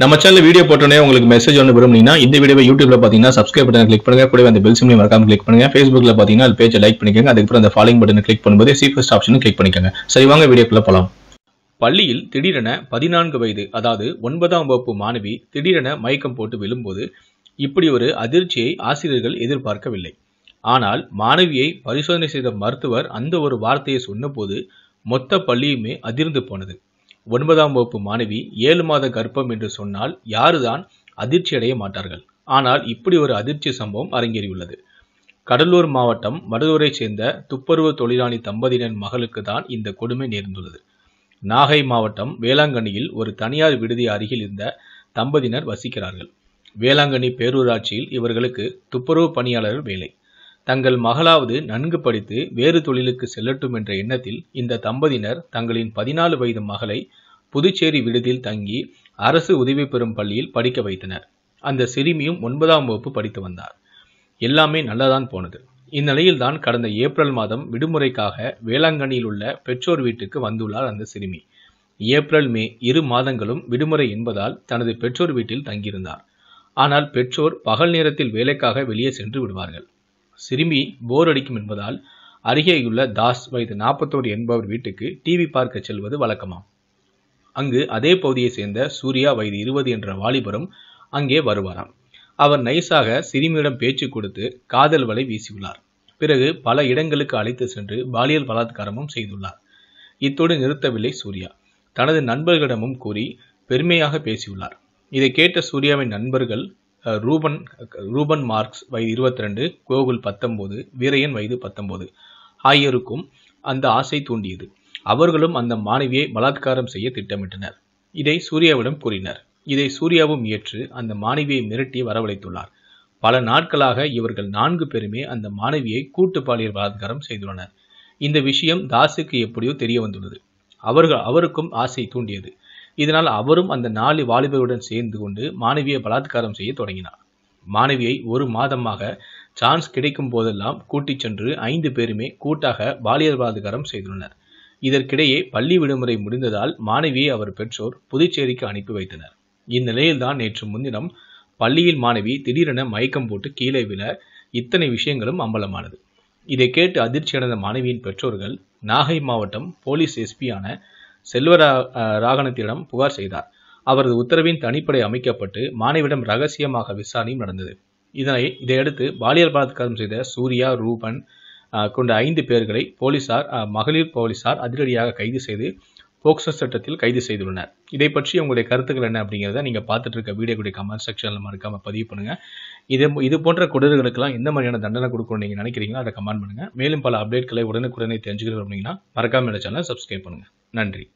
நம்ம channel video போட்டோன்னே உங்களுக்கு மெசேஜ் ஒன்று விரும்புனீங்கன்னா இந்த வீடியோ யூடியூப்ல பார்த்தீங்கன்னா சப்ஸ்கிரைப் பட்டன் கிளிக் பண்ணுங்க கூட அந்த பெல் சிம்லையும் மறக்காம கிளிக் பண்ணுங்க ஃபேஸ்புக்ல பார்த்தீங்கன்னா அது பேஜை லைக் பண்ணிக்கோங்க அதுக்கப்புறம் அந்த ஃபாலோ பட்டன் கிளிக் பண்ணும்போது சீஃபஸ்ட் ஆப்ஷனும் கிளிக் பண்ணிக்கோங்க சரி வாங்க வீடியோக்குள்ள போகலாம் பள்ளியில் திடீரென பதினான்கு வயது அதாவது ஒன்பதாம் வகுப்பு மாணவி திடீரென மயக்கம் போட்டு விழும்போது இப்படி ஒரு அதிர்ச்சியை ஆசிரியர்கள் எதிர்பார்க்கவில்லை ஆனால் மாணவியை பரிசோதனை செய்த மருத்துவர் அந்த ஒரு வார்த்தையை சொன்னபோது மொத்த பள்ளியுமே அதிர்ந்து போனது ஒன்பதாம் வகுப்பு மாணவி ஏழு மாத கர்ப்பம் என்று சொன்னால் யாருதான் அதிர்ச்சி அடைய மாட்டார்கள் ஆனால் இப்படி ஒரு அதிர்ச்சி சம்பவம் அரங்கேறியுள்ளது கடலூர் மாவட்டம் மருதூரை சேர்ந்த துப்புரவு தொழிலாளி தம்பதியினர் மகளுக்கு தான் இந்த கொடுமை நேர்ந்துள்ளது நாகை மாவட்டம் வேளாங்கண்ணியில் ஒரு தனியார் விடுதி அருகில் இருந்த தம்பதியினர் வசிக்கிறார்கள் வேளாங்கண்ணி பேரூராட்சியில் இவர்களுக்கு துப்புரவு பணியாளர்கள் வேலை தங்கள் மகளாவது நன்கு படித்து வேறு தொழிலுக்கு செல்லட்டும் என்ற எண்ணத்தில் இந்த தம்பதியினர் தங்களின் பதினாலு வயது மகளை புதுச்சேரி விடுதியில் தங்கி அரசு உதவி பெறும் பள்ளியில் படிக்க வைத்தனர் அந்த சிறுமியும் ஒன்பதாம் வகுப்பு படித்து வந்தார் எல்லாமே நல்லதான் போனது இந்நிலையில்தான் கடந்த ஏப்ரல் மாதம் விடுமுறைக்காக வேளாங்கண்ணியில் உள்ள பெற்றோர் வீட்டுக்கு வந்துள்ளார் அந்த சிறுமி ஏப்ரல் மே இரு மாதங்களும் விடுமுறை என்பதால் தனது பெற்றோர் வீட்டில் தங்கியிருந்தார் ஆனால் பெற்றோர் பகல் நேரத்தில் வேலைக்காக வெளியே சென்று விடுவார்கள் சிறுமி போர் அடிக்கும் என்பதால் அருகேயுள்ள தாஸ் வயது நாற்பத்தோரு என்பவர் வீட்டுக்கு டிவி பார்க்க செல்வது வழக்கமாம் அங்கு அதே பகுதியை சேர்ந்த சூர்யா வயது இருபது என்ற வாலிபரும் அங்கே வருவாராம் அவர் நைஸாக சிறுமியிடம் பேச்சு கொடுத்து காதல் வலை வீசியுள்ளார் பிறகு பல இடங்களுக்கு அழைத்து சென்று பாலியல் பலாத்காரமும் செய்துள்ளார் இத்தோடு நிறுத்தவில்லை சூர்யா தனது நண்பர்களிடமும் கூறி பெருமையாக பேசியுள்ளார் இதை கேட்ட சூர்யாவின் நண்பர்கள் ரூபன் ரூபன் மார்க்ஸ் வயது இருபத்தி ரெண்டு கோகுல் பத்தொம்போது வீரையன் வயது பத்தொம்போது ஆகியோருக்கும் அந்த ஆசை தூண்டியது அவர்களும் அந்த மாணவியை பலாத்காரம் செய்ய திட்டமிட்டனர் இதை சூர்யாவிடம் கூறினர் இதை சூர்யாவும் ஏற்று அந்த மாணவியை மிரட்டி வரவழைத்துள்ளார் பல நாட்களாக இவர்கள் நான்கு பேருமே அந்த மாணவியை கூட்டு பாலியல் பலாத்காரம் செய்துள்ளனர் இந்த விஷயம் தாஸுக்கு எப்படியோ தெரிய வந்துள்ளது அவர்கள் அவருக்கும் ஆசை தூண்டியது இதனால் அவரும் அந்த நாலு வாலிபருடன் சேர்ந்து கொண்டு மாணவியை பலாத்காரம் செய்ய தொடங்கினார் மாணவியை ஒரு மாதமாக சான்ஸ் கிடைக்கும் போதெல்லாம் கூட்டிச் சென்று ஐந்து பேருமே கூட்டாக பாலியல் பலாத்காரம் செய்துள்ளனர் இதற்கிடையே பள்ளி விடுமுறை முடிந்ததால் மாணவியை அவர் பெற்றோர் புதுச்சேரிக்கு அனுப்பி வைத்தனர் இந்நிலையில்தான் நேற்று முன்தினம் பள்ளியில் மாணவி திடீரென மயக்கம் போட்டு கீழே விழ இத்தனை விஷயங்களும் அம்பலமானது இதை கேட்டு அதிர்ச்சியடைந்த மாணவியின் பெற்றோர்கள் நாகை மாவட்டம் போலீஸ் எஸ்பியான செல்வரா ராகணத்திடம் புகார் செய்தார் அவரது உத்தரவின் தனிப்படை அமைக்கப்பட்டு மாணவியிடம் ரகசியமாக விசாரணையும் நடந்தது இதனை இதையடுத்து பாலியல் பலாத்காரம் செய்த சூர்யா ரூபன் கொண்ட ஐந்து பேர்களை போலீசார் மகளிர் போலீசார் அதிரடியாக கைது செய்து போக்சோ சட்டத்தில் கைது செய்துள்ளனர் இதை பற்றி உங்களுடைய கருத்துக்கள் என்ன அப்படிங்கிறத நீங்கள் பார்த்துட்டு இருக்க கூடிய கமெண்ட் செக்ஷனில் மறக்காமல் பதிவு பண்ணுங்கள் இது இது போன்ற குடர்களுக்கெல்லாம் எந்த மாதிரியான தண்டனை கொடுக்கணும் நீங்கள் நினைக்கிறீங்களோ அதை கமெண்ட் பண்ணுங்கள் மேலும் பல அப்டேட்களை உடனுக்குடனே தெரிஞ்சுக்கிறோம் அப்படின்னா மறக்காம சேனல் சப்ஸ்கிரைப் பண்ணுங்கள் நன்றி